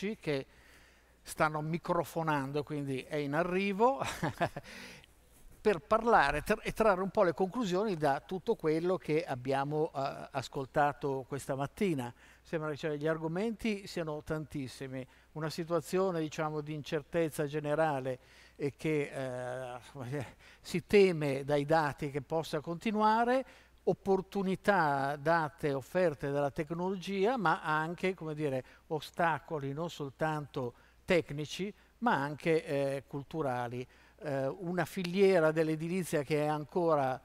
Ricci che stanno microfonando, quindi è in arrivo, per parlare e trarre un po' le conclusioni da tutto quello che abbiamo uh, ascoltato questa mattina. Sembra che cioè, gli argomenti siano tantissimi, una situazione diciamo, di incertezza generale e che uh, si teme dai dati che possa continuare, opportunità date, offerte dalla tecnologia, ma anche dire, ostacoli non soltanto tecnici, ma anche eh, culturali. Eh, una filiera dell'edilizia che è ancora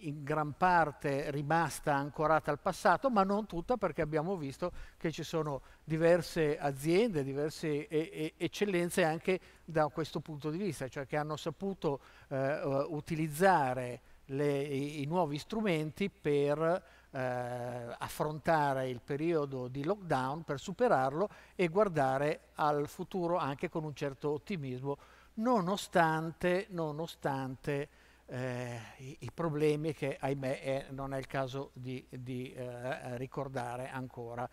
in gran parte rimasta ancorata al passato, ma non tutta perché abbiamo visto che ci sono diverse aziende, diverse e, e eccellenze anche da questo punto di vista, cioè che hanno saputo eh, utilizzare le, i, i, nuovi strumenti per eh, affrontare il periodo di lockdown, per superarlo e guardare al futuro anche con un certo ottimismo, nonostante, nonostante eh, i, i, problemi che ahimè è, non è il caso di, di eh, ricordare ancora.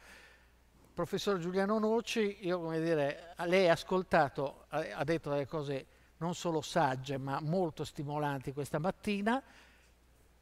Professor Giuliano Noci, io come dire, lei ha ascoltato, eh, ha detto delle cose non solo sagge ma molto stimolanti questa mattina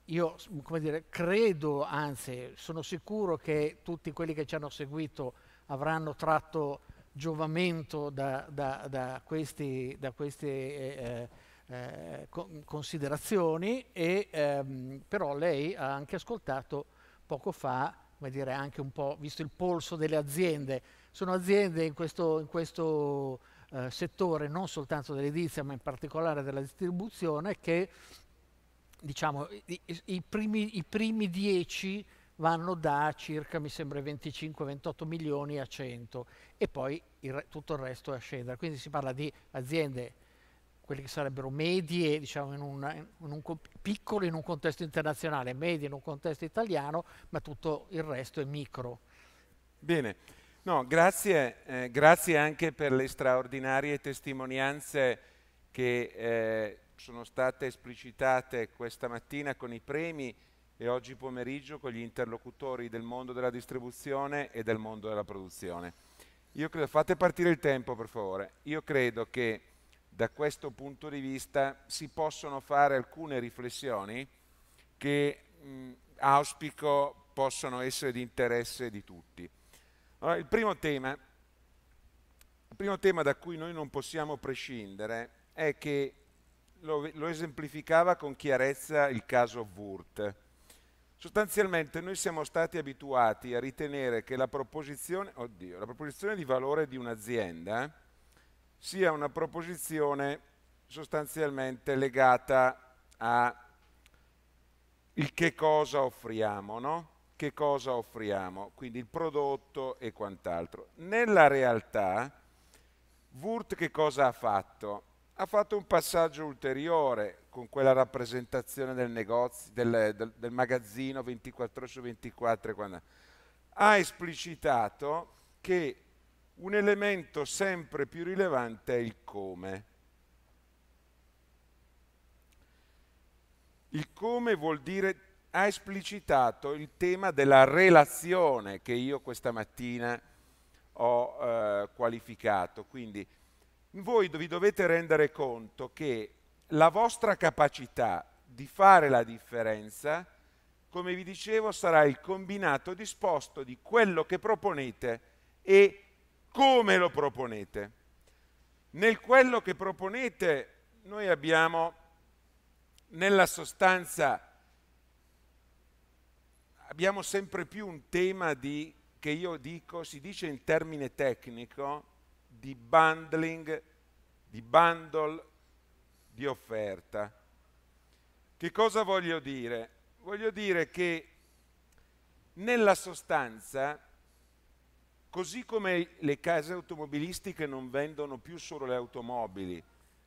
io come dire, credo, anzi sono sicuro che tutti quelli che ci hanno seguito avranno tratto giovamento da, da, da, questi, da queste eh, eh, eh considerazioni, e, ehm, però lei ha anche ascoltato poco fa, come dire, anche un po' visto il polso delle aziende. Sono aziende in questo, in questo eh, settore, non soltanto dell'edilizia, ma in particolare della distribuzione, che diciamo, i, i, primi, i primi 10 vanno da circa, mi sembra, 25-28 milioni a 100 e poi il, tutto il resto è a scendere. Quindi si parla di aziende, quelle che sarebbero medie, diciamo, in un, in un, piccole in un contesto internazionale, medie in un contesto italiano, ma tutto il resto è micro. Bene, no, grazie, eh, grazie anche per le straordinarie testimonianze che eh, sono state esplicitate questa mattina con i premi e oggi pomeriggio con gli interlocutori del mondo della distribuzione e del mondo della produzione. Io credo, fate partire il tempo per favore, io credo che da questo punto di vista si possono fare alcune riflessioni che mh, auspico possano essere di interesse di tutti. Allora, il, primo tema, il primo tema da cui noi non possiamo prescindere è che lo, lo esemplificava con chiarezza il caso Wurt. Sostanzialmente noi siamo stati abituati a ritenere che la proposizione, oddio, la proposizione di valore di un'azienda sia una proposizione sostanzialmente legata a il che cosa offriamo, no? Che cosa offriamo, quindi il prodotto e quant'altro. Nella realtà, Wurt che cosa ha fatto? ha fatto un passaggio ulteriore con quella rappresentazione del, negozio, del, del, del magazzino 24 su 24. Quando... Ha esplicitato che un elemento sempre più rilevante è il come. Il come vuol dire ha esplicitato il tema della relazione che io questa mattina ho eh, qualificato, quindi voi vi dovete rendere conto che la vostra capacità di fare la differenza, come vi dicevo, sarà il combinato disposto di quello che proponete e come lo proponete. Nel quello che proponete noi abbiamo nella sostanza abbiamo sempre più un tema di, che io dico, si dice in termine tecnico, di bundling, di bundle di offerta. Che cosa voglio dire? Voglio dire che nella sostanza, così come le case automobilistiche non vendono più solo le automobili,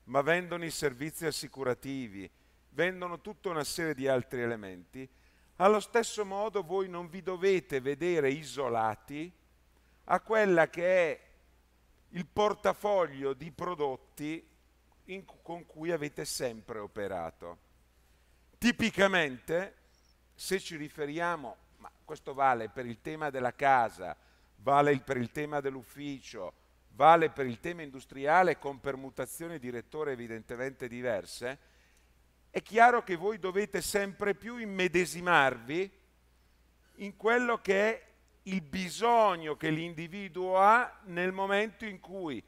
ma vendono i servizi assicurativi, vendono tutta una serie di altri elementi, allo stesso modo voi non vi dovete vedere isolati a quella che è il portafoglio di prodotti in, con cui avete sempre operato. Tipicamente, se ci riferiamo, ma questo vale per il tema della casa, vale per il tema dell'ufficio, vale per il tema industriale con permutazioni di rettore evidentemente diverse, è chiaro che voi dovete sempre più immedesimarvi in quello che è il bisogno che l'individuo ha nel momento in cui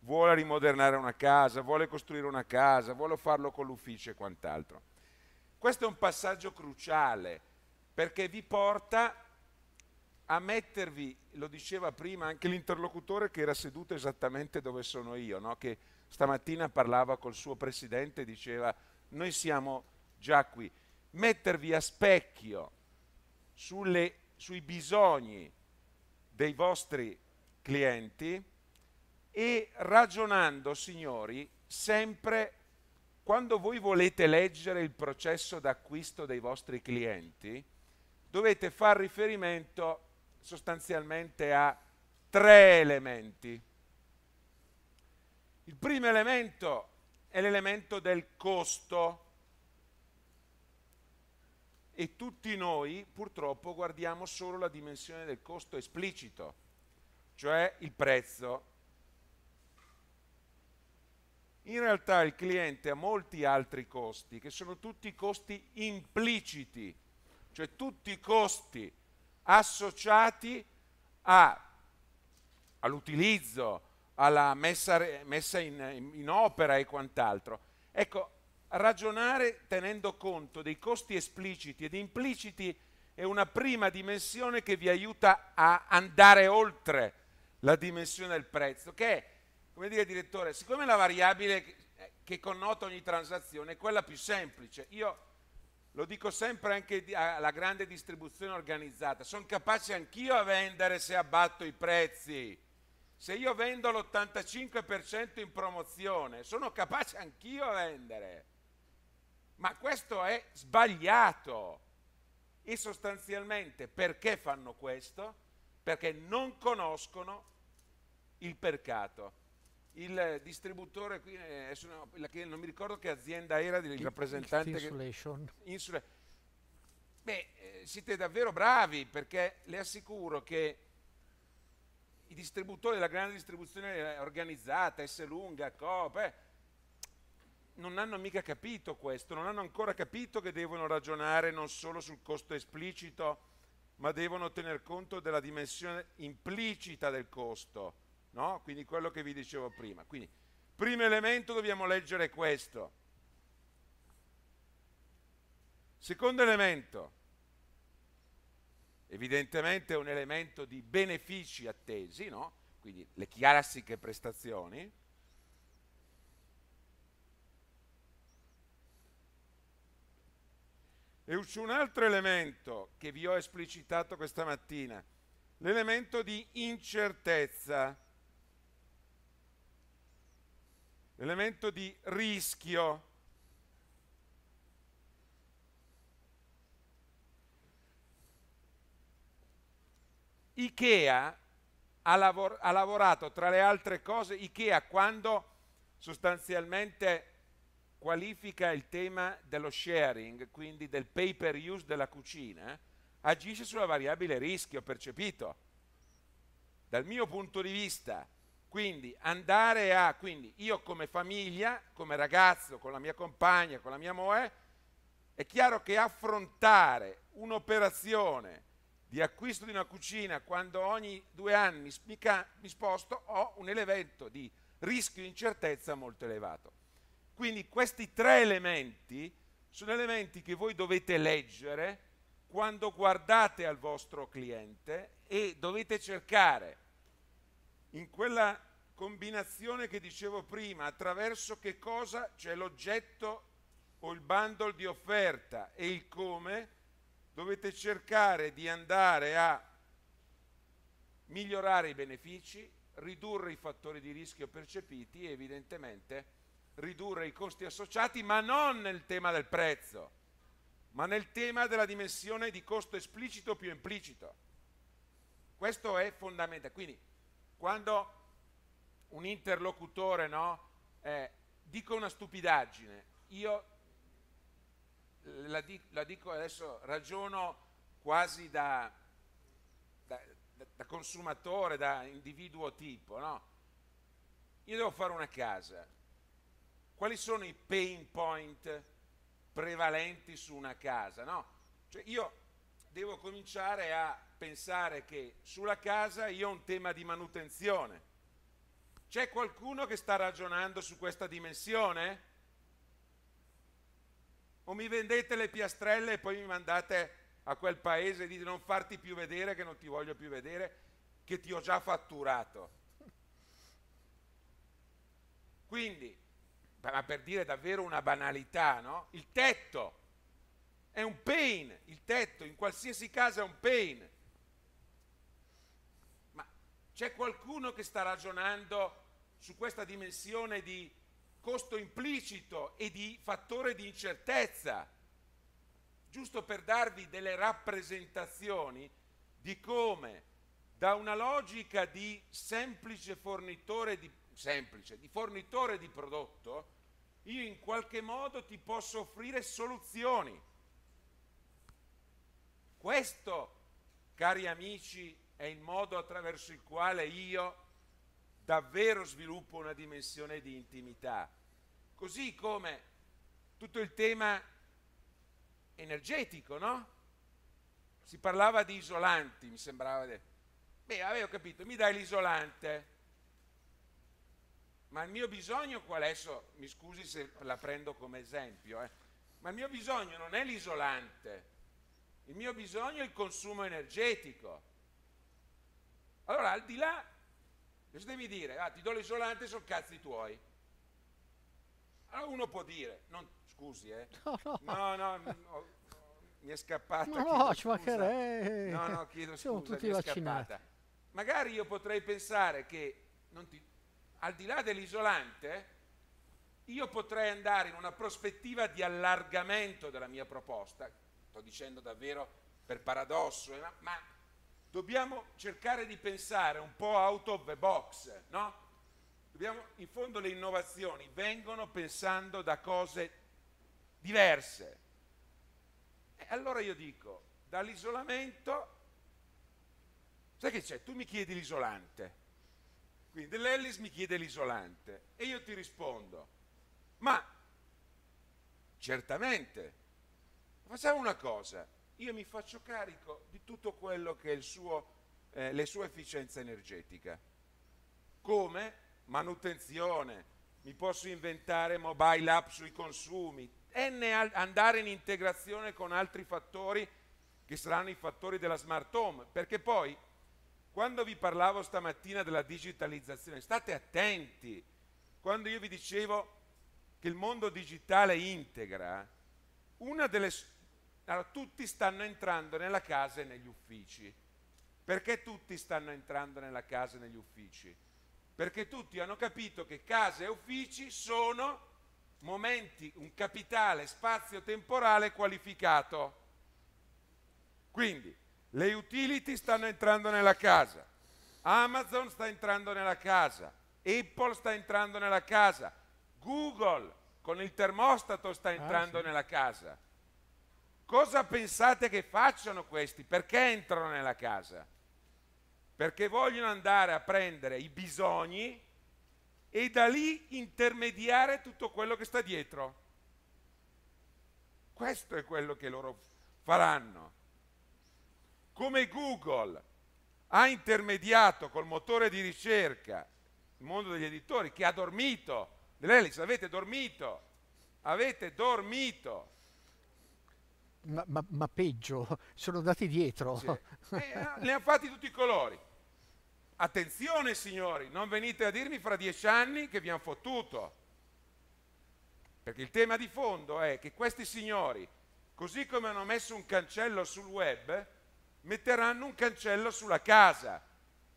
vuole rimodernare una casa, vuole costruire una casa, vuole farlo con l'ufficio e quant'altro. Questo è un passaggio cruciale perché vi porta a mettervi, lo diceva prima anche l'interlocutore che era seduto esattamente dove sono io, no? che stamattina parlava col suo presidente e diceva noi siamo già qui, mettervi a specchio sulle sui bisogni dei vostri clienti e ragionando, signori, sempre quando voi volete leggere il processo d'acquisto dei vostri clienti, dovete far riferimento sostanzialmente a tre elementi. Il primo elemento è l'elemento del costo e tutti noi purtroppo guardiamo solo la dimensione del costo esplicito, cioè il prezzo. In realtà il cliente ha molti altri costi che sono tutti costi impliciti, cioè tutti i costi associati all'utilizzo, alla messa, messa in, in opera e quant'altro. Ecco, Ragionare tenendo conto dei costi espliciti ed impliciti è una prima dimensione che vi aiuta a andare oltre la dimensione del prezzo, che è, come dire direttore, siccome la variabile che connota ogni transazione è quella più semplice, io lo dico sempre anche alla grande distribuzione organizzata, sono capace anch'io a vendere se abbatto i prezzi. Se io vendo l'85% in promozione, sono capace anch'io a vendere. Ma questo è sbagliato. E sostanzialmente perché fanno questo? Perché non conoscono il peccato. Il distributore qui, eh, adesso non mi ricordo che azienda era, il rappresentante... Insulation. Che, insula, beh, eh, siete davvero bravi perché le assicuro che i distributori la grande distribuzione organizzata, S lunga, Coop, eh, non hanno mica capito questo, non hanno ancora capito che devono ragionare non solo sul costo esplicito, ma devono tener conto della dimensione implicita del costo, no? quindi quello che vi dicevo prima. Quindi, primo elemento dobbiamo leggere questo. Secondo elemento, evidentemente è un elemento di benefici attesi, no? quindi le classiche prestazioni, E c'è un altro elemento che vi ho esplicitato questa mattina, l'elemento di incertezza, l'elemento di rischio. Ikea ha, lavor- ha lavorato, tra le altre cose, Ikea quando sostanzialmente qualifica il tema dello sharing, quindi del pay per use della cucina, agisce sulla variabile rischio percepito. Dal mio punto di vista, quindi andare a, quindi io come famiglia, come ragazzo, con la mia compagna, con la mia moe, è chiaro che affrontare un'operazione di acquisto di una cucina quando ogni due anni mi, sposto ho un elemento di rischio e incertezza molto elevato. Quindi questi tre elementi sono elementi che voi dovete leggere quando guardate al vostro cliente e dovete cercare in quella combinazione che dicevo prima, attraverso che cosa c'è cioè l'oggetto o il bundle di offerta e il come, dovete cercare di andare a migliorare i benefici, ridurre i fattori di rischio percepiti e evidentemente ridurre i costi associati, ma non nel tema del prezzo, ma nel tema della dimensione di costo esplicito più implicito. Questo è fondamentale. Quindi, quando un interlocutore no, eh, dico una stupidaggine, io la, dico, la dico adesso, ragiono quasi da, da, da, consumatore, da individuo tipo, no? Io devo fare una casa, quali sono i pain point prevalenti su una casa? No? Cioè io devo cominciare a pensare che sulla casa io ho un tema di manutenzione. C'è qualcuno che sta ragionando su questa dimensione? O mi vendete le piastrelle e poi mi mandate a quel paese e dite non farti più vedere, che non ti voglio più vedere, che ti ho già fatturato. Quindi ma per dire davvero una banalità, no? Il tetto è un pain, il tetto in qualsiasi caso è un pain. Ma c'è qualcuno che sta ragionando su questa dimensione di costo implicito e di fattore di incertezza, giusto per darvi delle rappresentazioni di come da una logica di semplice fornitore di, semplice, di, fornitore di prodotto io in qualche modo ti posso offrire soluzioni. Questo, cari amici, è il modo attraverso il quale io davvero sviluppo una dimensione di intimità. Così come tutto il tema energetico, no? Si parlava di isolanti, mi sembrava. Beh, avevo capito, mi dai l'isolante ma il mio bisogno qual è? So, mi scusi se la prendo come esempio, eh? ma il mio bisogno non è l'isolante, il mio bisogno è il consumo energetico. Allora, al di là, cosa devi dire, ah, ti do l'isolante, sono cazzi tuoi. Allora uno può dire, non, scusi, eh. No, no, no, no, no mi è scappata. No, no, ci mancherei. No, no, chiedo Siamo scusa, tutti mi è vaccinati. scappata. Magari io potrei pensare che non ti, al di là dell'isolante, io potrei andare in una prospettiva di allargamento della mia proposta, sto dicendo davvero per paradosso, eh, ma dobbiamo cercare di pensare un po' out of the box, no? Dobbiamo, in fondo le innovazioni vengono pensando da cose diverse. E allora io dico, dall'isolamento, sai che c'è? Tu mi chiedi l'isolante, quindi l'Ellis mi chiede l'isolante e io ti rispondo, ma certamente, facciamo una cosa, io mi faccio carico di tutto quello che è il suo, eh, le sue efficienze energetiche, come manutenzione, mi posso inventare mobile app sui consumi, andare in integrazione con altri fattori che saranno i fattori della smart home, perché poi quando vi parlavo stamattina della digitalizzazione, state attenti. Quando io vi dicevo che il mondo digitale integra, una delle... Allora, tutti stanno entrando nella casa e negli uffici. Perché tutti stanno entrando nella casa e negli uffici? Perché tutti hanno capito che casa e uffici sono momenti, un capitale spazio-temporale qualificato. Quindi, le utility stanno entrando nella casa, Amazon sta entrando nella casa, Apple sta entrando nella casa, Google con il termostato sta ah, entrando ah, sì. nella casa. Cosa pensate che facciano questi? Perché entrano nella casa? Perché vogliono andare a prendere i bisogni e da lì intermediare tutto quello che sta dietro. Questo è quello che loro faranno come Google ha intermediato col motore di ricerca il mondo degli editori che ha dormito, Dell'Ellis, avete dormito, avete dormito. Ma, ma, ma peggio, sono andati dietro. Eh, ne ha fatti tutti i colori. Attenzione signori, non venite a dirmi fra dieci anni che vi hanno fottuto. Perché il tema di fondo è che questi signori, così come hanno messo un cancello sul web, metteranno un cancello sulla casa,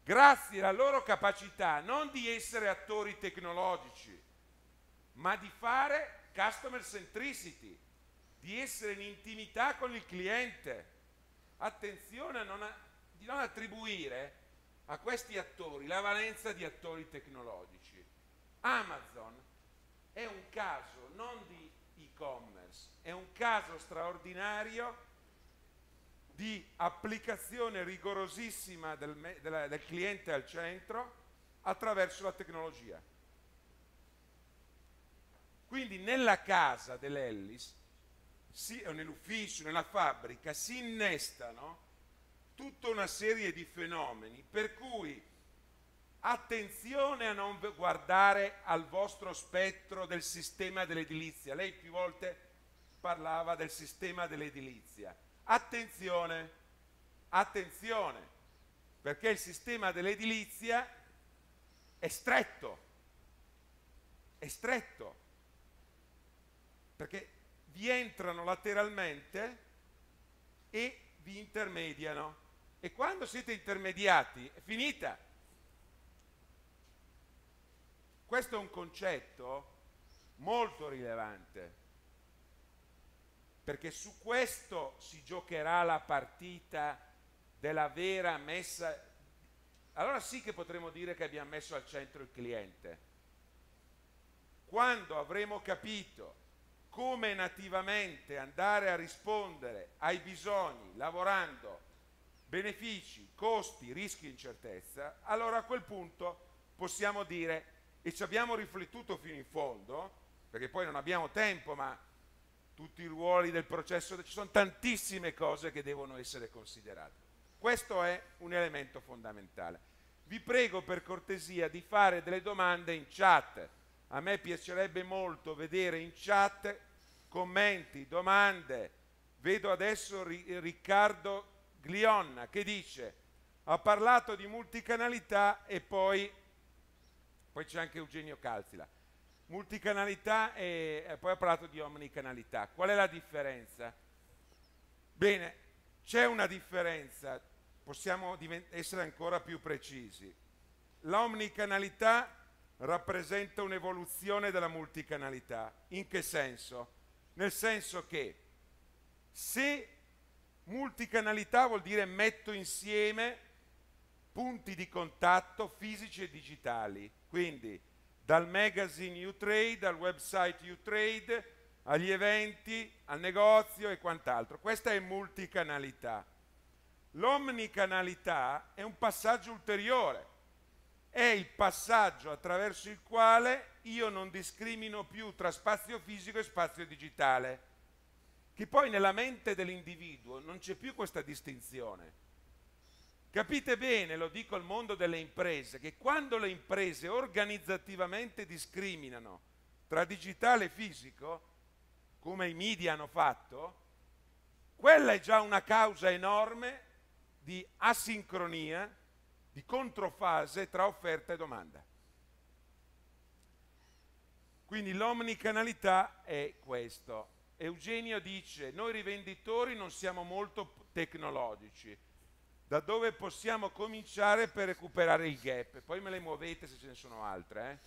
grazie alla loro capacità non di essere attori tecnologici, ma di fare customer centricity, di essere in intimità con il cliente. Attenzione a non a, di non attribuire a questi attori la valenza di attori tecnologici. Amazon è un caso non di e-commerce, è un caso straordinario di applicazione rigorosissima del, me, della, del cliente al centro attraverso la tecnologia. Quindi nella casa dell'Ellis, si, nell'ufficio, nella fabbrica, si innestano tutta una serie di fenomeni per cui attenzione a non guardare al vostro spettro del sistema dell'edilizia. Lei più volte parlava del sistema dell'edilizia. Attenzione, attenzione, perché il sistema dell'edilizia è stretto, è stretto, perché vi entrano lateralmente e vi intermediano. E quando siete intermediati è finita. Questo è un concetto molto rilevante perché su questo si giocherà la partita della vera messa. Allora sì che potremo dire che abbiamo messo al centro il cliente. Quando avremo capito come nativamente andare a rispondere ai bisogni lavorando benefici, costi, rischi, incertezza, allora a quel punto possiamo dire, e ci abbiamo riflettuto fino in fondo, perché poi non abbiamo tempo, ma tutti i ruoli del processo, ci sono tantissime cose che devono essere considerate. Questo è un elemento fondamentale. Vi prego per cortesia di fare delle domande in chat. A me piacerebbe molto vedere in chat commenti, domande. Vedo adesso Riccardo Glionna che dice ha parlato di multicanalità e poi, poi c'è anche Eugenio Calzila multicanalità e, eh, poi ha parlato di omnicanalità. Qual è la differenza? Bene, c'è una differenza, possiamo essere ancora più precisi. La omnicanalità rappresenta un'evoluzione della multicanalità. In che senso? Nel senso che se multicanalità vuol dire metto insieme punti di contatto fisici e digitali, quindi dal magazine U-Trade al website U-Trade, agli eventi, al negozio e quant'altro. Questa è multicanalità. L'omnicanalità è un passaggio ulteriore, è il passaggio attraverso il quale io non discrimino più tra spazio fisico e spazio digitale, che poi nella mente dell'individuo non c'è più questa distinzione Capite bene, lo dico al mondo delle imprese, che quando le imprese organizzativamente discriminano tra digitale e fisico, come i media hanno fatto, quella è già una causa enorme di asincronia, di controfase tra offerta e domanda. Quindi l'omnicanalità è questo. Eugenio dice, noi rivenditori non siamo molto tecnologici, da dove possiamo cominciare per recuperare il gap. Poi me le muovete se ce ne sono altre.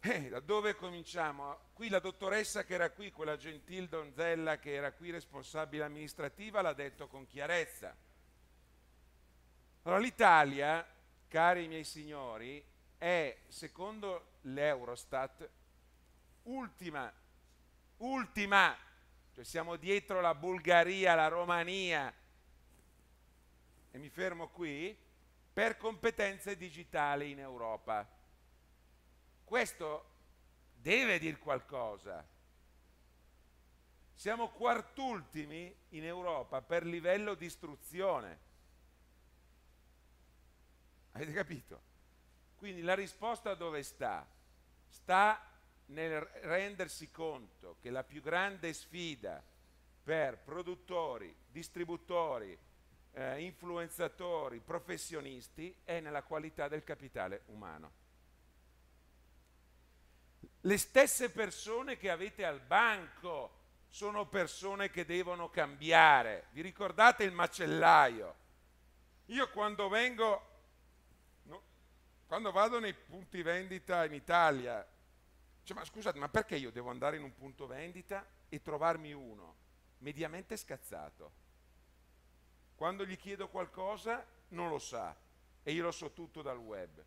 Eh? Eh, da dove cominciamo? Qui la dottoressa che era qui, quella gentil donzella che era qui responsabile amministrativa, l'ha detto con chiarezza. Allora l'Italia, cari miei signori, è, secondo l'Eurostat, ultima, ultima, cioè siamo dietro la Bulgaria, la Romania, e mi fermo qui, per competenze digitali in Europa. Questo deve dire qualcosa. Siamo quartultimi in Europa per livello di istruzione. Avete capito? Quindi la risposta dove sta? Sta nel rendersi conto che la più grande sfida per produttori, distributori, eh, influenzatori, professionisti è nella qualità del capitale umano. Le stesse persone che avete al banco sono persone che devono cambiare. Vi ricordate il macellaio? Io quando vengo, no, quando vado nei punti vendita in Italia, cioè, ma scusate, ma perché io devo andare in un punto vendita e trovarmi uno mediamente scazzato? Quando gli chiedo qualcosa non lo sa e io lo so tutto dal web.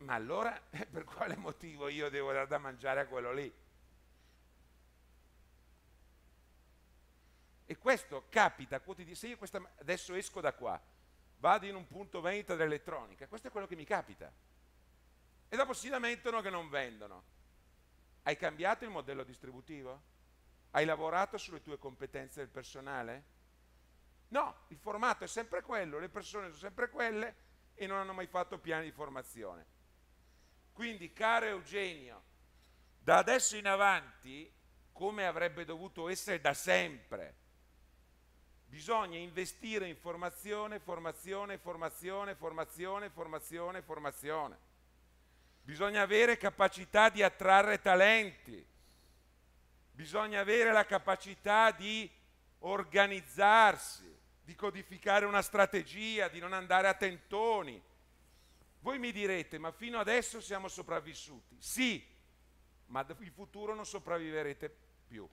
Ma allora per quale motivo io devo dare da mangiare a quello lì? E questo capita quotidianamente. Se io questa, adesso esco da qua, vado in un punto vendita dell'elettronica, questo è quello che mi capita. E dopo si lamentano che non vendono. Hai cambiato il modello distributivo? Hai lavorato sulle tue competenze del personale? No, il formato è sempre quello, le persone sono sempre quelle e non hanno mai fatto piani di formazione. Quindi, caro Eugenio, da adesso in avanti, come avrebbe dovuto essere da sempre, bisogna investire in formazione, formazione, formazione, formazione, formazione, formazione. Bisogna avere capacità di attrarre talenti, bisogna avere la capacità di organizzarsi, di codificare una strategia, di non andare a tentoni. Voi mi direte, ma fino adesso siamo sopravvissuti. Sì, ma in futuro non sopravviverete più.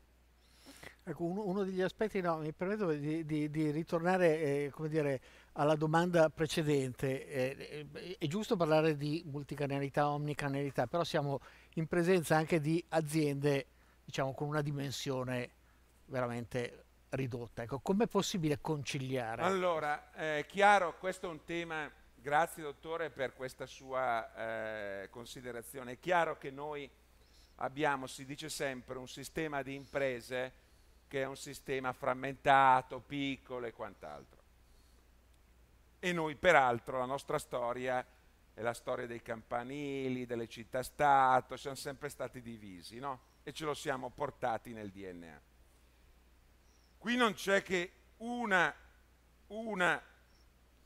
Ecco, uno, degli aspetti, no, mi permetto di, di, di ritornare eh, dire, alla domanda precedente. Eh, eh, è giusto parlare di multicanalità, omnicanalità, però siamo in presenza anche di aziende diciamo, con una dimensione veramente ridotta. Ecco, com'è possibile conciliare? Allora, è eh, chiaro, questo è un tema, grazie dottore per questa sua eh, considerazione, è chiaro che noi abbiamo, si dice sempre, un sistema di imprese che è un sistema frammentato, piccolo e quant'altro. E noi peraltro la nostra storia è la storia dei campanili, delle città-stato, siamo sempre stati divisi, no? E ce lo siamo portati nel DNA. Qui non c'è che una, una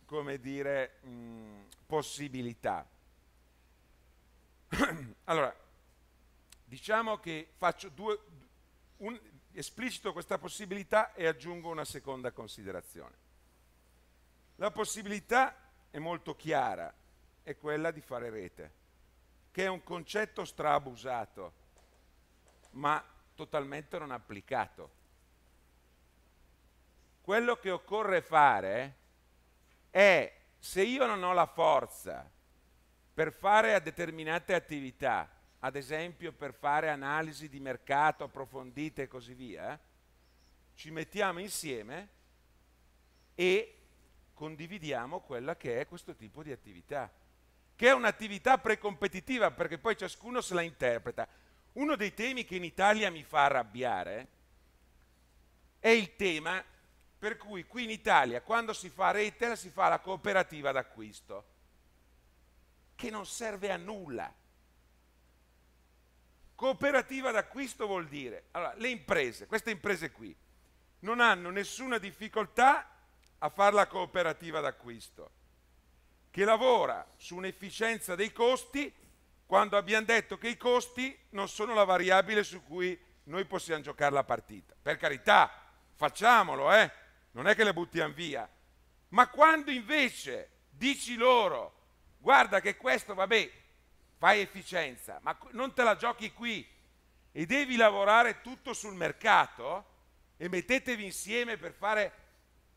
come dire, mh, mm, possibilità. allora, diciamo che faccio due, un, esplicito questa possibilità e aggiungo una seconda considerazione. La possibilità è molto chiara, è quella di fare rete, che è un concetto straabusato, ma totalmente non applicato. Quello che occorre fare è, se io non ho la forza per fare a determinate attività, ad esempio per fare analisi di mercato approfondite e così via, ci mettiamo insieme e condividiamo quella che è questo tipo di attività, che è un'attività precompetitiva perché poi ciascuno se la interpreta. Uno dei temi che in Italia mi fa arrabbiare è il tema per cui qui in Italia quando si fa retail si fa la cooperativa d'acquisto, che non serve a nulla. Cooperativa d'acquisto vuol dire, allora, le imprese, queste imprese qui, non hanno nessuna difficoltà a fare la cooperativa d'acquisto, che lavora su un'efficienza dei costi quando abbiamo detto che i costi non sono la variabile su cui noi possiamo giocare la partita. Per carità, facciamolo, eh? non è che le buttiamo via, ma quando invece dici loro, guarda che questo, vabbè, fai efficienza, ma non te la giochi qui e devi lavorare tutto sul mercato e mettetevi insieme per fare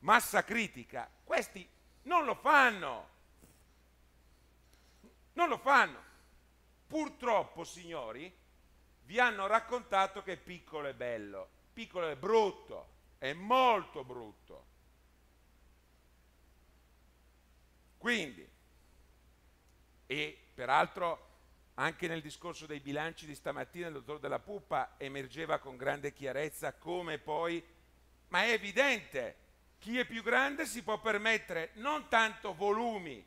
massa critica, questi non lo fanno. Non lo fanno. Purtroppo, signori, vi hanno raccontato che piccolo è bello, piccolo è brutto, è molto brutto. Quindi, e peraltro anche nel discorso dei bilanci di stamattina il dottor Della Puppa emergeva con grande chiarezza come poi, ma è evidente, chi è più grande si può permettere non tanto volumi,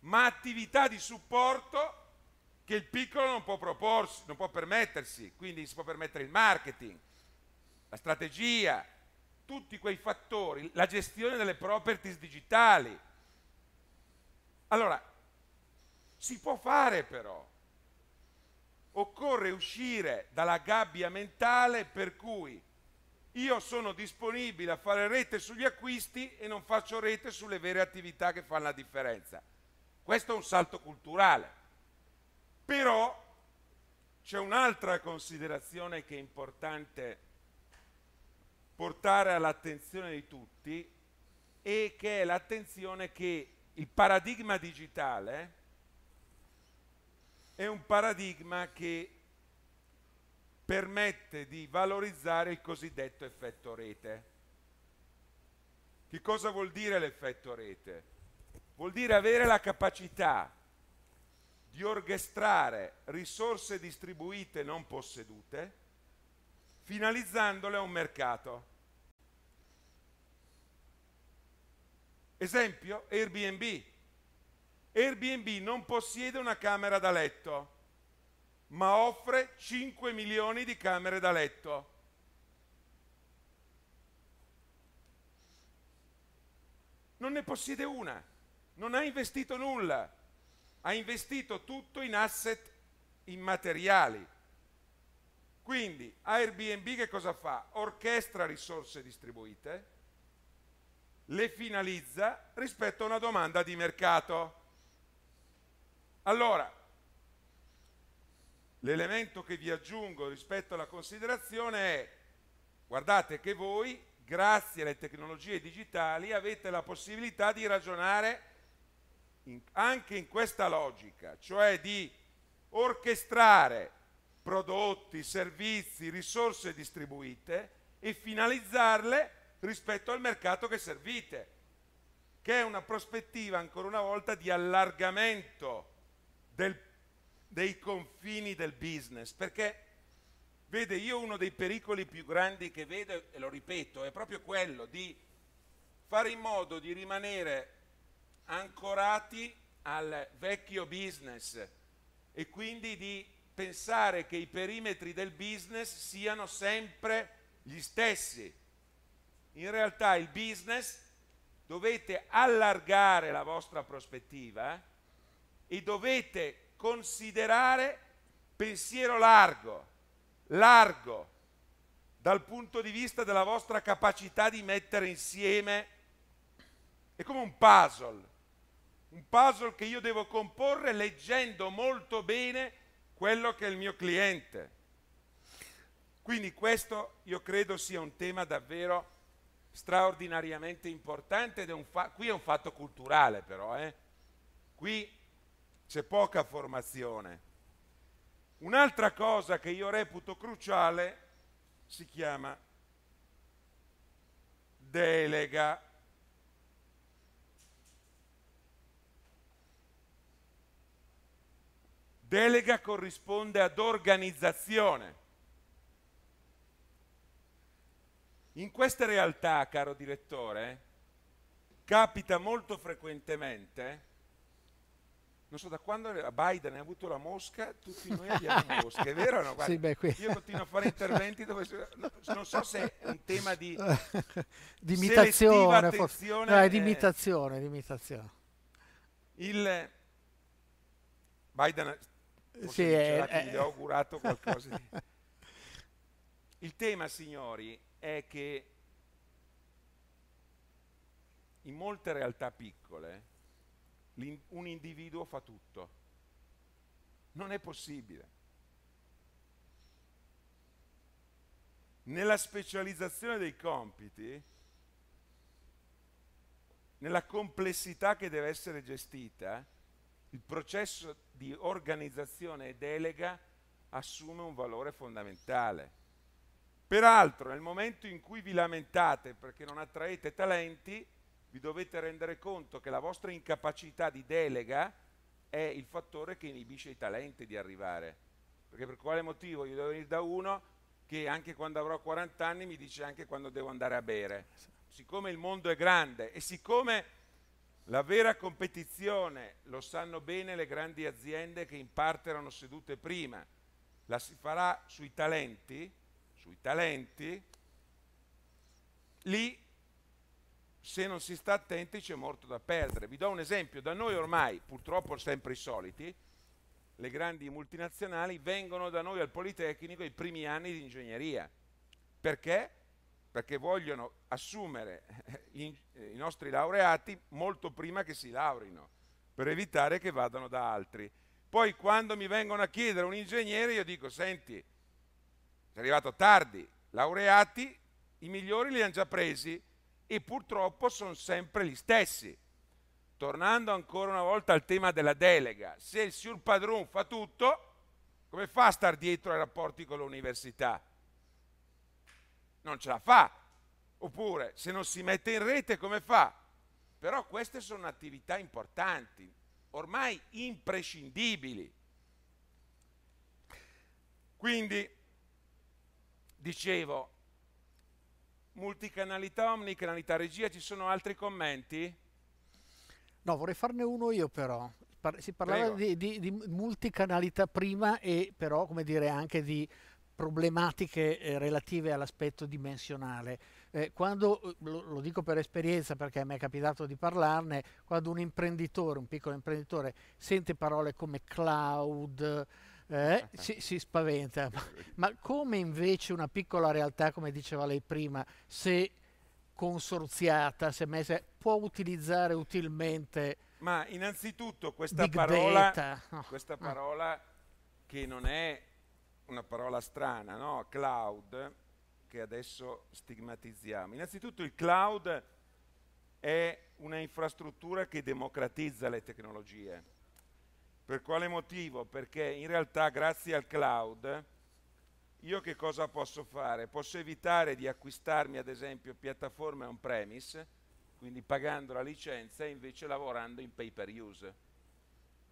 ma attività di supporto che il piccolo non può, proporsi, non può permettersi, quindi si può permettere il marketing, la strategia, tutti quei fattori, la gestione delle properties digitali. Allora, si può fare però. Occorre uscire dalla gabbia mentale per cui io sono disponibile a fare rete sugli acquisti e non faccio rete sulle vere attività che fanno la differenza. Questo è un salto culturale. Però c'è un'altra considerazione che è importante portare all'attenzione di tutti e che è l'attenzione che il paradigma digitale è un paradigma che permette di valorizzare il cosiddetto effetto rete. Che cosa vuol dire l'effetto rete? Vuol dire avere la capacità di orchestrare risorse distribuite non possedute finalizzandole a un mercato. Esempio, Airbnb. Airbnb non possiede una camera da letto, ma offre 5 milioni di camere da letto. Non ne possiede una, non ha investito nulla, ha investito tutto in asset immateriali. Quindi Airbnb che cosa fa? Orchestra risorse distribuite, le finalizza rispetto a una domanda di mercato. Allora, l'elemento che vi aggiungo rispetto alla considerazione è, guardate che voi, grazie alle tecnologie digitali, avete la possibilità di ragionare in, anche in questa logica, cioè di orchestrare prodotti, servizi, risorse distribuite e finalizzarle rispetto al mercato che servite, che è una prospettiva ancora una volta di allargamento del, dei confini del business, perché vede io uno dei pericoli più grandi che vedo, e lo ripeto, è proprio quello di fare in modo di rimanere ancorati al vecchio business e quindi di pensare che i perimetri del business siano sempre gli stessi in realtà il business dovete allargare la vostra prospettiva eh, e dovete considerare pensiero largo, largo dal punto di vista della vostra capacità di mettere insieme, è come un puzzle, un puzzle che io devo comporre leggendo molto bene quello che è il mio cliente. Quindi questo io credo sia un tema davvero importante straordinariamente importante ed è un fa- qui è un fatto culturale però, eh? qui c'è poca formazione. Un'altra cosa che io reputo cruciale si chiama delega. Delega corrisponde ad organizzazione. In queste realtà, caro direttore, capita molto frequentemente, non so da quando Biden ha avuto la mosca, tutti noi abbiamo la mosca, è vero no? sì, beh, qui... Io continuo a fare interventi dove non so se è un tema di, di imitazione, forse. No, è eh. di imitazione, eh, di imitazione. Il Biden sì, è, gli ah, ho augurato qualcosa di... Il tema, signori, è che in molte realtà piccole un individuo fa tutto. Non è possibile. Nella specializzazione dei compiti, nella complessità che deve essere gestita, il processo di organizzazione e delega assume un valore fondamentale. Peraltro, nel momento in cui vi lamentate perché non attraete talenti, vi dovete rendere conto che la vostra incapacità di delega è il fattore che inibisce i talenti di arrivare. Perché per quale motivo io devo venire da uno che anche quando avrò 40 anni mi dice anche quando devo andare a bere. Siccome il mondo è grande e siccome la vera competizione lo sanno bene le grandi aziende che in parte erano sedute prima, la si farà sui talenti, sui talenti, lì se non si sta attenti c'è molto da perdere. Vi do un esempio, da noi ormai, purtroppo sempre i soliti, le grandi multinazionali vengono da noi al Politecnico i primi anni di ingegneria. Perché? Perché vogliono assumere eh, eh, i, nostri laureati molto prima che si laurino, per evitare che vadano da altri. Poi quando mi vengono a chiedere un ingegnere io dico, senti, è arrivato tardi, laureati, i migliori li hanno già presi e purtroppo sono sempre gli stessi. Tornando ancora una volta al tema della delega, se il sur padron fa tutto, come fa a star dietro ai rapporti con l'università? Non ce la fa. Oppure se non si mette in rete come fa? Però queste sono attività importanti, ormai imprescindibili. Quindi Dicevo, multicanalità, omnicanalità, regia, ci sono altri commenti? No, vorrei farne uno io però. si parlava di, di, di, multicanalità prima e però, come dire, anche di problematiche eh, relative all'aspetto dimensionale. Eh, quando, eh, lo, lo, dico per esperienza perché mi è capitato di parlarne, quando un imprenditore, un piccolo imprenditore, sente parole come cloud, eh, si, si, spaventa. Ma, come invece una piccola realtà, come diceva lei prima, se consorziata, se messa, può utilizzare utilmente... Ma innanzitutto questa parola, no, questa ah. parola che non è una parola strana, no? cloud, che adesso stigmatizziamo. Innanzitutto il cloud è una infrastruttura che democratizza le tecnologie. Per quale motivo? Perché in realtà grazie al cloud io che cosa posso fare? Posso evitare di acquistarmi ad esempio piattaforme on-premise, quindi pagando la licenza e invece lavorando in pay per use.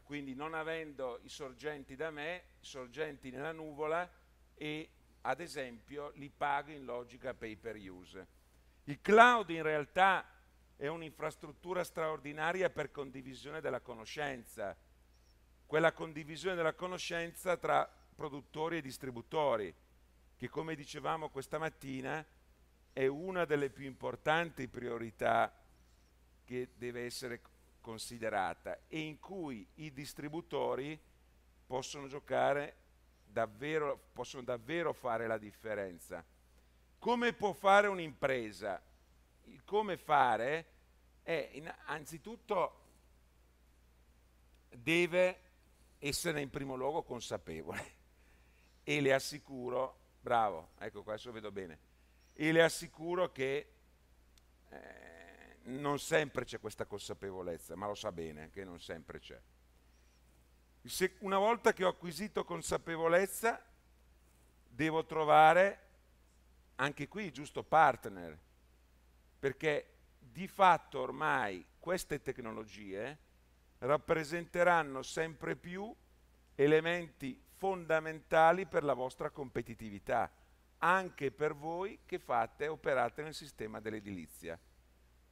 Quindi non avendo i sorgenti da me, i sorgenti nella nuvola e ad esempio li pago in logica pay per use. Il cloud in realtà è un'infrastruttura straordinaria per condivisione della conoscenza, quella condivisione della conoscenza tra produttori e distributori, che come dicevamo questa mattina è una delle più importanti priorità che deve essere considerata e in cui i distributori possono giocare davvero, possono davvero fare la differenza. Come può fare un'impresa? Il come fare è innanzitutto deve essere in primo luogo consapevole. E le assicuro, bravo, ecco qua adesso vedo bene, e le assicuro che eh, non sempre c'è questa consapevolezza, ma lo sa bene che non sempre c'è. Se una volta che ho acquisito consapevolezza, devo trovare anche qui il giusto partner, perché di fatto ormai queste tecnologie rappresenteranno sempre più elementi fondamentali per la vostra competitività, anche per voi che fate e operate nel sistema dell'edilizia.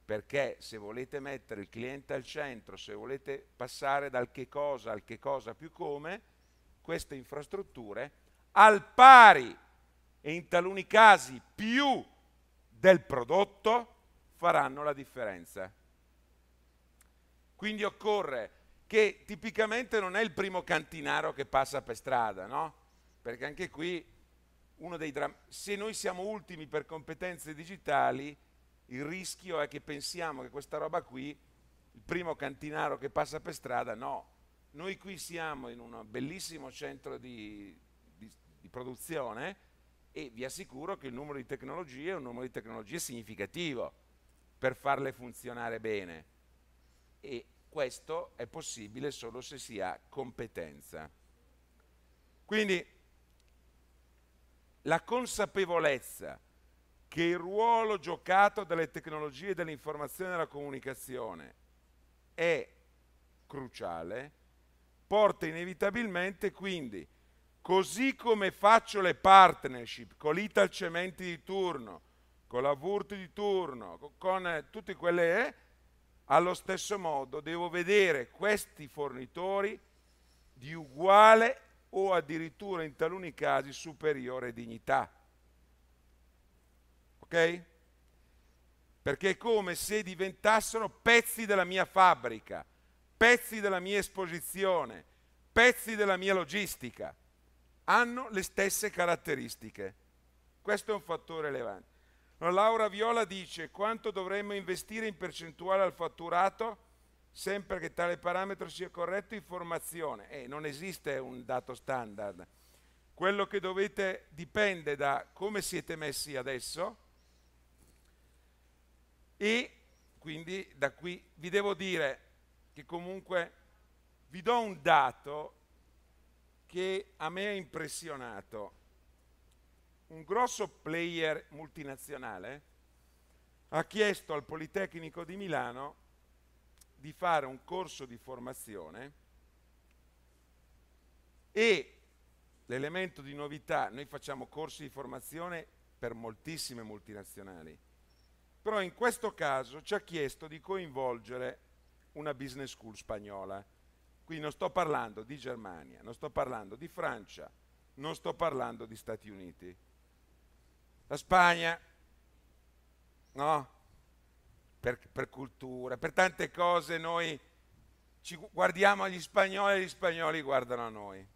Perché se volete mettere il cliente al centro, se volete passare dal che cosa al che cosa più come, queste infrastrutture al pari e in taluni casi più del prodotto faranno la differenza. Quindi occorre che tipicamente non è il primo cantinaro che passa per strada, no? Perché anche qui uno dei drammi, se noi siamo ultimi per competenze digitali, il rischio è che pensiamo che questa roba qui, il primo cantinaro che passa per strada, no. Noi qui siamo in un bellissimo centro di, di, di produzione e vi assicuro che il numero di tecnologie è un numero di tecnologie significativo per farle funzionare bene e questo è possibile solo se si ha competenza. Quindi la consapevolezza che il ruolo giocato dalle tecnologie dell'informazione e della comunicazione è cruciale porta inevitabilmente quindi, così come faccio le partnership con l'Ital Cementi di turno, con la VURT di turno, con, con eh, tutte quelle... Eh, allo stesso modo devo vedere questi fornitori di uguale o addirittura in taluni casi superiore dignità. Ok? Perché è come se diventassero pezzi della mia fabbrica, pezzi della mia esposizione, pezzi della mia logistica. Hanno le stesse caratteristiche. Questo è un fattore rilevante. Laura Viola dice quanto dovremmo investire in percentuale al fatturato sempre che tale parametro sia corretto in formazione. Eh, non esiste un dato standard. Quello che dovete dipende da come siete messi adesso e quindi da qui vi devo dire che comunque vi do un dato che a me ha impressionato un grosso player multinazionale ha chiesto al Politecnico di Milano di fare un corso di formazione e l'elemento di novità, noi facciamo corsi di formazione per moltissime multinazionali, però in questo caso ci ha chiesto di coinvolgere una business school spagnola. Qui non sto parlando di Germania, non sto parlando di Francia, non sto parlando di Stati Uniti la Spagna, no? Per, per cultura, per tante cose noi ci guardiamo agli spagnoli e gli spagnoli guardano a noi.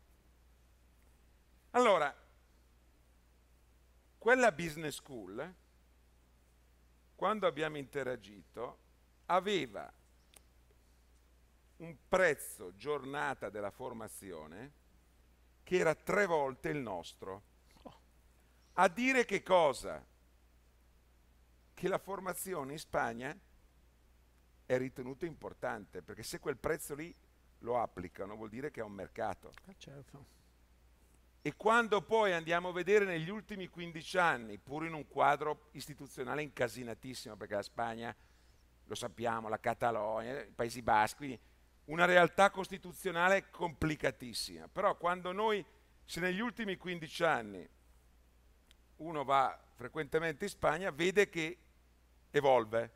Allora, quella business school, quando abbiamo interagito, aveva un prezzo giornata della formazione che era tre volte il nostro a dire che cosa? Che la formazione in Spagna è ritenuta importante, perché se quel prezzo lì lo applicano vuol dire che è un mercato. Eh, certo. E quando poi andiamo a vedere negli ultimi 15 anni, pur in un quadro istituzionale incasinatissimo, perché la Spagna, lo sappiamo, la Catalogna, i Paesi Baschi, una realtà costituzionale complicatissima. Però quando noi, se negli ultimi 15 anni uno va frequentemente in Spagna, vede che evolve.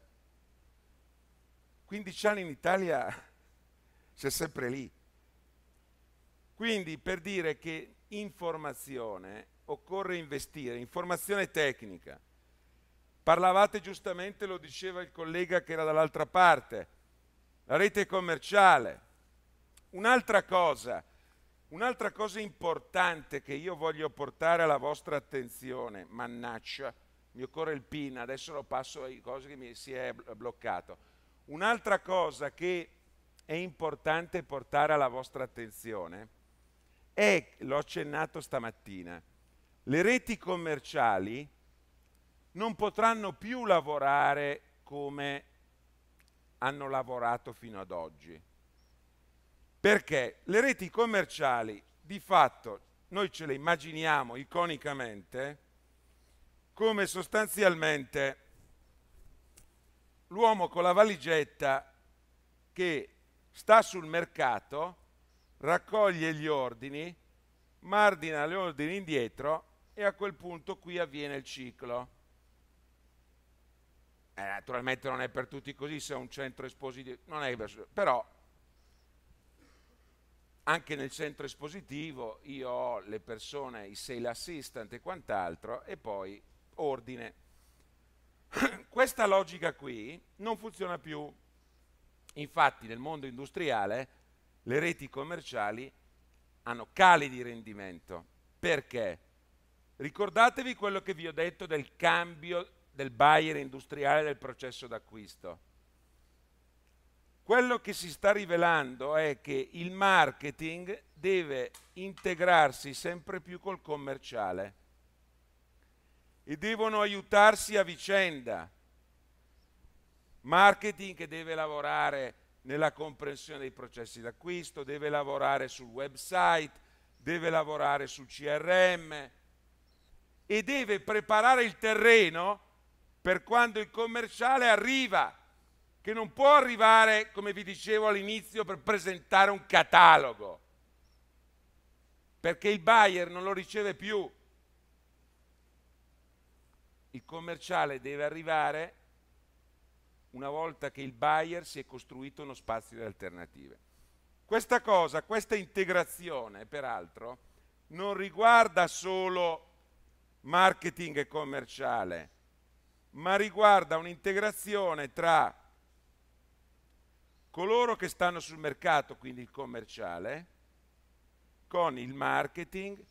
15 anni in Italia c'è sempre lì. Quindi per dire che informazione occorre investire, informazione tecnica. Parlavate giustamente, lo diceva il collega che era dall'altra parte, la rete commerciale. Un'altra cosa, Un'altra cosa importante che io voglio portare alla vostra attenzione, mannaccia, mi occorre il PIN, adesso lo passo alle cose che mi si è bloccato. Un'altra cosa che è importante portare alla vostra attenzione è, l'ho accennato stamattina, le reti commerciali non potranno più lavorare come hanno lavorato fino ad oggi. Perché le reti commerciali, di fatto, noi ce le immaginiamo iconicamente come sostanzialmente l'uomo con la valigetta che sta sul mercato, raccoglie gli ordini, mardina gli ordini indietro e a quel punto qui avviene il ciclo. Eh, naturalmente non è per tutti così se è un centro espositivo, non è, per... però anche nel centro espositivo io ho le persone, i sale assistant e quant'altro, e poi ordine. Questa logica qui non funziona più. Infatti nel mondo industriale le reti commerciali hanno cali di rendimento. Perché? Ricordatevi quello che vi ho detto del cambio del buyer industriale del processo d'acquisto. Quello che si sta rivelando è che il marketing deve integrarsi sempre più col commerciale e devono aiutarsi a vicenda. Marketing che deve lavorare nella comprensione dei processi d'acquisto, deve lavorare sul website, deve lavorare sul CRM e deve preparare il terreno per quando il commerciale arriva che non può arrivare, come vi dicevo all'inizio, per presentare un catalogo, perché il buyer non lo riceve più. Il commerciale deve arrivare una volta che il buyer si è costruito uno spazio di alternative. Questa cosa, questa integrazione, peraltro, non riguarda solo marketing commerciale, ma riguarda un'integrazione tra coloro che stanno sul mercato, quindi il commerciale, con il marketing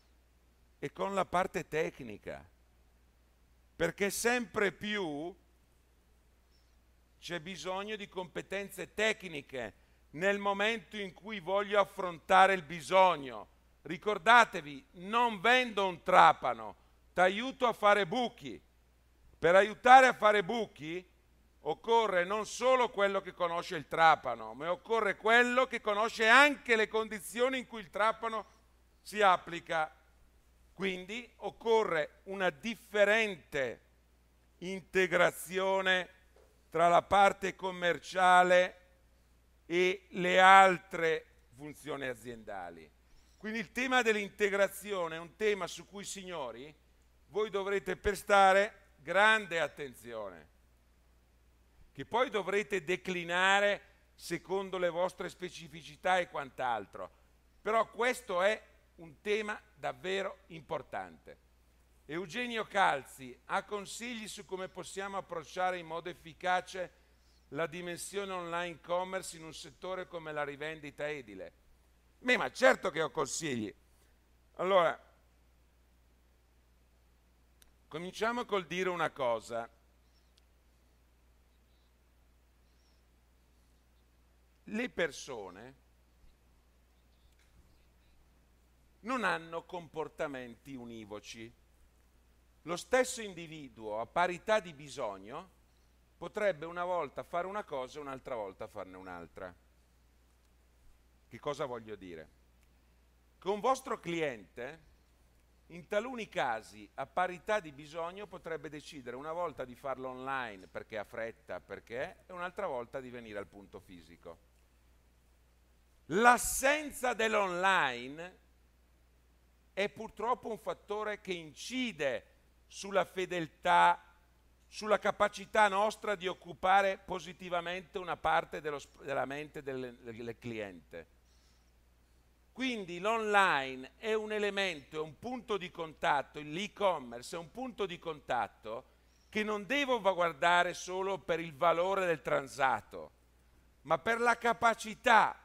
e con la parte tecnica. Perché sempre più c'è bisogno di competenze tecniche nel momento in cui voglio affrontare il bisogno. Ricordatevi, non vendo un trapano, ti aiuto a fare buchi. Per aiutare a fare buchi occorre non solo quello che conosce il trapano, ma occorre quello che conosce anche le condizioni in cui il trapano si applica. Quindi occorre una differente integrazione tra la parte commerciale e le altre funzioni aziendali. Quindi il tema dell'integrazione è un tema su cui, signori, voi dovrete prestare grande attenzione che poi dovrete declinare secondo le vostre specificità e quant'altro. Però questo è un tema davvero importante. Eugenio Calzi ha consigli su come possiamo approcciare in modo efficace la dimensione online commerce in un settore come la rivendita edile. Beh, ma certo che ho consigli. Allora, cominciamo col dire una cosa. le persone non hanno comportamenti univoci. Lo stesso individuo, a parità di bisogno, potrebbe una volta fare una cosa e un'altra volta farne un'altra. Che cosa voglio dire? Che un vostro cliente, in taluni casi, a parità di bisogno, potrebbe decidere una volta di farlo online perché ha fretta, perché, e un'altra volta di venire al punto fisico. L'assenza dell'online è purtroppo un fattore che incide sulla fedeltà, sulla capacità nostra di occupare positivamente una parte dello, della mente del, del cliente. Quindi l'online è un elemento, è un punto di contatto, l'e-commerce è un punto di contatto che non devo guardare solo per il valore del transato, ma per la capacità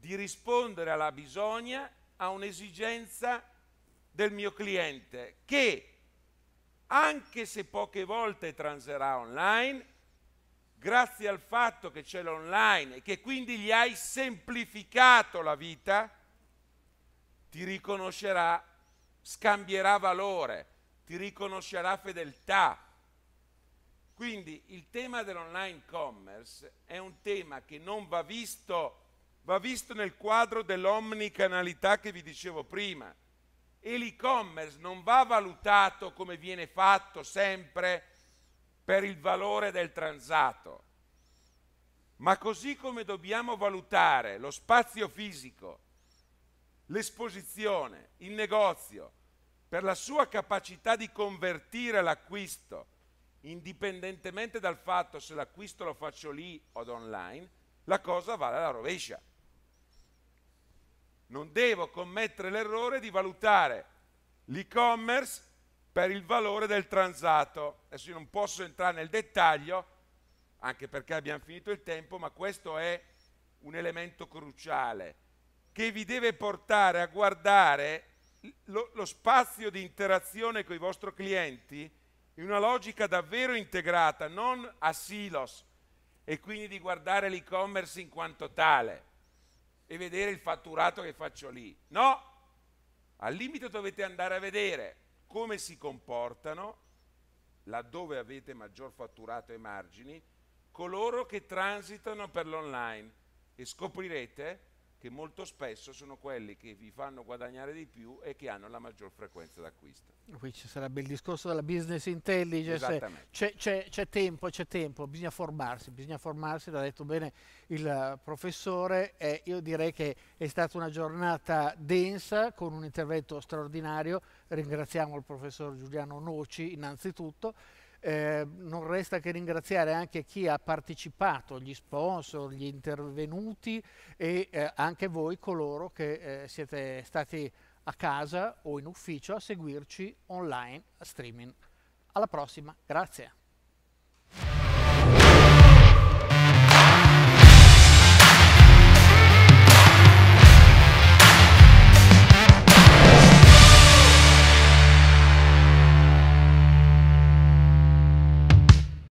di rispondere alla bisogna, a un'esigenza del mio cliente che anche se poche volte transerà online, grazie al fatto che c'è l'online e che quindi gli hai semplificato la vita, ti riconoscerà, scambierà valore, ti riconoscerà fedeltà. Quindi il tema dell'online commerce è un tema che non va visto va visto nel quadro dell'omnicanalità che vi dicevo prima. E l'e-commerce non va valutato come viene fatto sempre per il valore del transato, ma così come dobbiamo valutare lo spazio fisico, l'esposizione, il negozio, per la sua capacità di convertire l'acquisto, indipendentemente dal fatto se l'acquisto lo faccio lì o online, la cosa vale alla rovescia non devo commettere l'errore di valutare l'e-commerce per il valore del transato. Adesso io non posso entrare nel dettaglio, anche perché abbiamo finito il tempo, ma questo è un elemento cruciale che vi deve portare a guardare lo, lo spazio di interazione con i vostri clienti in una logica davvero integrata, non a silos, e quindi di guardare l'e-commerce in quanto tale e vedere il fatturato che faccio lì. No, al limite dovete andare a vedere come si comportano laddove avete maggior fatturato e margini coloro che transitano per l'online e scoprirete che molto spesso sono quelli che vi fanno guadagnare di più e che hanno la maggior frequenza d'acquisto. Qui ci sarebbe il discorso della business intelligence, c'è, tempo, c'è tempo, bisogna formarsi, bisogna formarsi, l'ha detto bene il eh, professore, eh, io direi che è stata una giornata densa con un intervento straordinario, ringraziamo il professor Giuliano Noci innanzitutto eh, non resta che ringraziare anche chi ha partecipato, gli sponsor, gli intervenuti e eh, anche voi coloro che eh, siete stati a casa o in ufficio a seguirci online a streaming. Alla prossima, grazie.